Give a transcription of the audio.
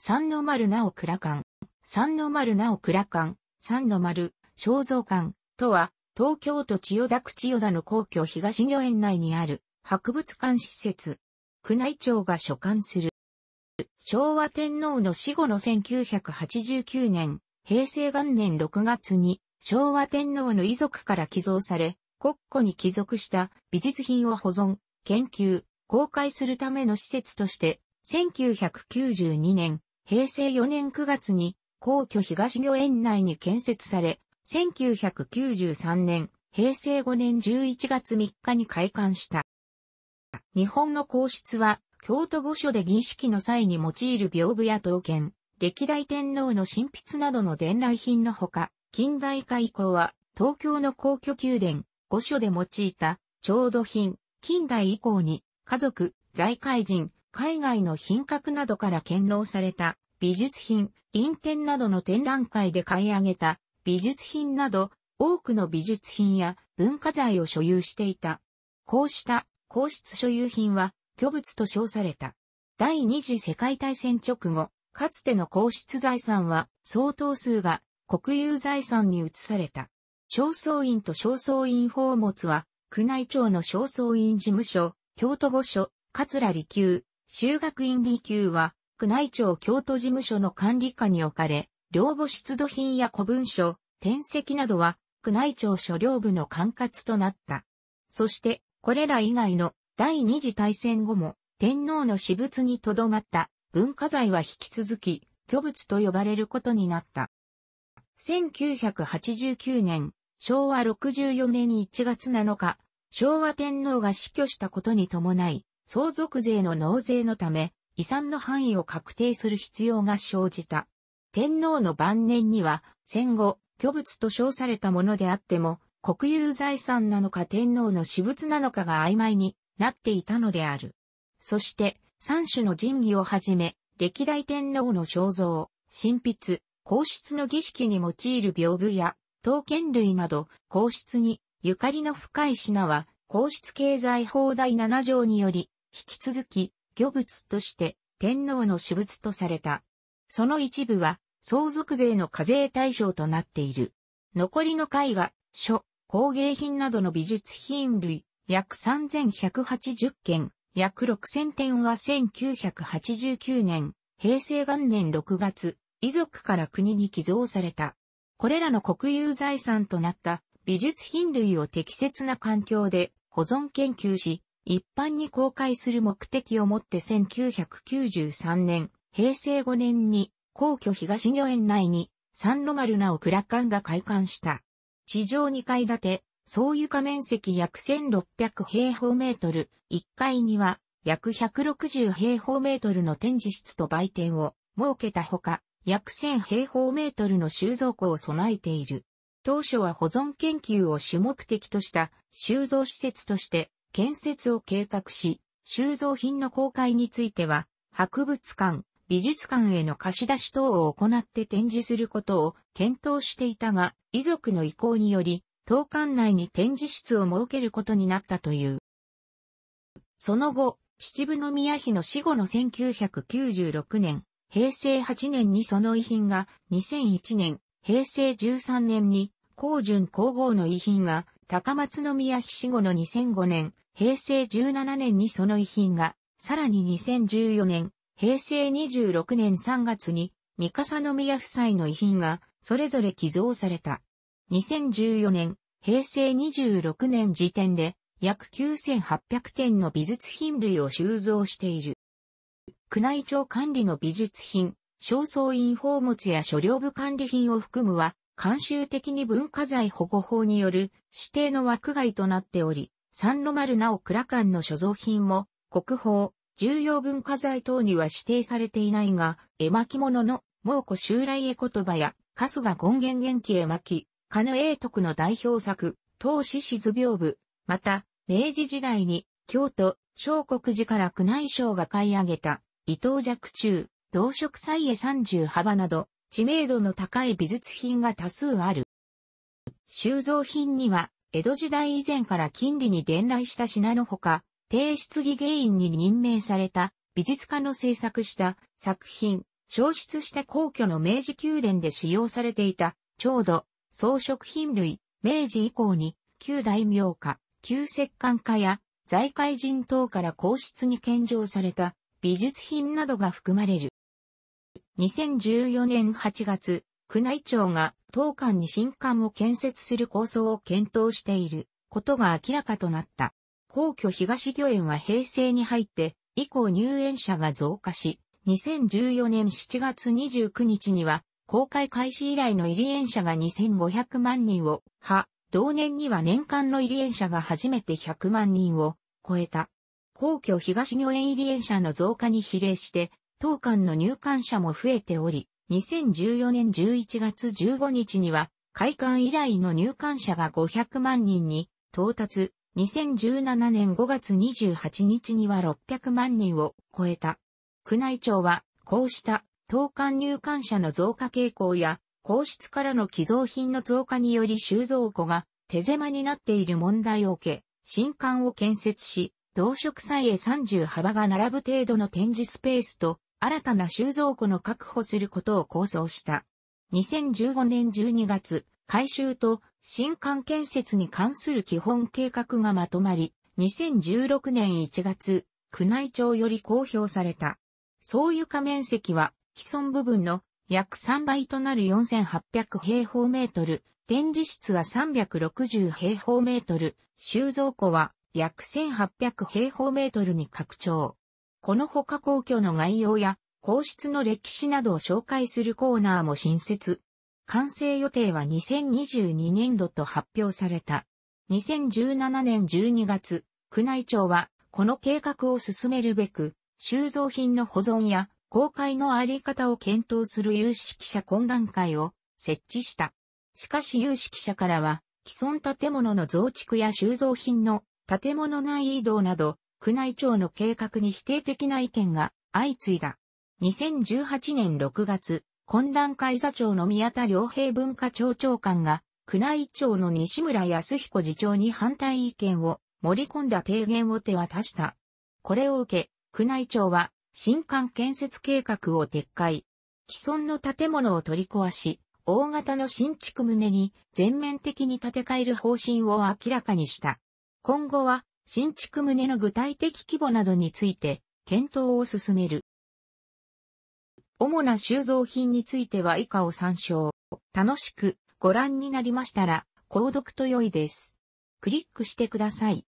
三の丸なお倉館、三の丸なお倉館、三の丸、肖像館とは、東京都千代田区千代田の皇居東御苑内にある博物館施設、宮内庁が所管する。昭和天皇の死後の1989年、平成元年6月に昭和天皇の遺族から寄贈され、国庫に帰属した美術品を保存、研究、公開するための施設として、1992年、平成4年9月に皇居東御園内に建設され、1993年、平成5年11月3日に開館した。日本の皇室は、京都御所で儀式の際に用いる屏風や刀剣、歴代天皇の神筆などの伝来品のほか、近代化以降は、東京の皇居宮殿、御所で用いた、調度品、近代以降に、家族、財界人、海外の品格などから献納された美術品、印展などの展覧会で買い上げた美術品など多くの美術品や文化財を所有していた。こうした皇室所有品は虚物と称された。第二次世界大戦直後、かつての皇室財産は相当数が国有財産に移された。正倉院と正倉院宝物は宮内庁の正倉院事務所、京都御所、桂離宮、修学院理級は、宮内庁京都事務所の管理下に置かれ、寮母出土品や古文書、転籍などは、宮内庁所領部の管轄となった。そして、これら以外の第二次大戦後も、天皇の私物にとどまった文化財は引き続き、虚物と呼ばれることになった。1989年、昭和64年1月7日、昭和天皇が死去したことに伴い、相続税の納税のため、遺産の範囲を確定する必要が生じた。天皇の晩年には、戦後、虚物と称されたものであっても、国有財産なのか天皇の私物なのかが曖昧になっていたのである。そして、三種の神器をはじめ、歴代天皇の肖像、神筆、皇室の儀式に用いる屏風や、刀剣類など、皇室にゆかりの深い品は、皇室経済法第7条により、引き続き、魚物として天皇の私物とされた。その一部は相続税の課税対象となっている。残りの絵画、書、工芸品などの美術品類、約3180件、約6000点は1989年、平成元年6月、遺族から国に寄贈された。これらの国有財産となった美術品類を適切な環境で保存研究し、一般に公開する目的をもって1993年、平成5年に皇居東御苑内に三路丸なお倉館が開館した。地上2階建て、総床面積約1600平方メートル、1階には約160平方メートルの展示室と売店を設けたほか、約1000平方メートルの収蔵庫を備えている。当初は保存研究を主目的とした収蔵施設として建設を計画し、収蔵品の公開については、博物館、美術館への貸し出し等を行って展示することを検討していたが、遺族の意向により、当館内に展示室を設けることになったという。その後、秩父宮妃の死後の1996年、平成8年にその遺品が、2001年、平成13年に、高順皇后の遺品が、高松宮妃死後の2005年、平成17年にその遺品が、さらに2014年、平成26年3月に、三笠宮夫妻の遺品が、それぞれ寄贈された。2014年、平成26年時点で、約9800点の美術品類を収蔵している。宮内庁管理の美術品、正燥院宝物や所領部管理品を含むは、慣習的に文化財保護法による指定の枠外となっており、三路丸なお倉館の所蔵品も、国宝、重要文化財等には指定されていないが、絵巻物の、猛古襲来絵言葉や、春日権現元気絵巻、カヌ英徳の代表作、東志図屏部、また、明治時代に、京都、小国寺から宮内省が買い上げた、伊藤若冲、同色彩絵三十幅など、知名度の高い美術品が多数ある。収蔵品には、江戸時代以前から近利に伝来した品のほか、低質儀芸員に任命された美術家の制作した作品、消失した皇居の明治宮殿で使用されていた、調度、装飾品類、明治以降に、旧大名家、旧石棺家や、財界人等から皇室に献上された美術品などが含まれる。2014年8月、宮内庁が当館に新館を建設する構想を検討していることが明らかとなった。皇居東御苑は平成に入って以降入園者が増加し、2014年7月29日には公開開始以来の入園者が2500万人を、は、同年には年間の入園者が初めて100万人を超えた。皇居東御苑入園者の増加に比例して、当館の入館者も増えており、2014年11月15日には、開館以来の入館者が500万人に到達、2017年5月28日には600万人を超えた。宮内庁は、こうした当館入館者の増加傾向や、皇室からの寄贈品の増加により収蔵庫が手狭になっている問題を受け、新館を建設し、同色彩へ30幅が並ぶ程度の展示スペースと新たな収蔵庫の確保することを構想した。2015年12月、改修と新館建設に関する基本計画がまとまり、2016年1月、宮内庁より公表された。総床面積は既存部分の約3倍となる4800平方メートル、展示室は360平方メートル、収蔵庫は約1800平方メートルに拡張。この他公皇居の概要や皇室の歴史などを紹介するコーナーも新設。完成予定は2022年度と発表された。2017年12月、宮内庁はこの計画を進めるべく、収蔵品の保存や公開のあり方を検討する有識者懇談会を設置した。しかし有識者からは、既存建物の増築や収蔵品の建物内移動など、宮内庁の計画に否定的な意見が相次いだ。2018年6月、懇談会座長の宮田良平文化庁長官が、宮内庁の西村康彦次長に反対意見を盛り込んだ提言を手渡した。これを受け、宮内庁は新館建設計画を撤回。既存の建物を取り壊し、大型の新築棟に全面的に建て替える方針を明らかにした。今後は新築棟の具体的規模などについて検討を進める。主な収蔵品については以下を参照。楽しくご覧になりましたら、購読と良いです。クリックしてください。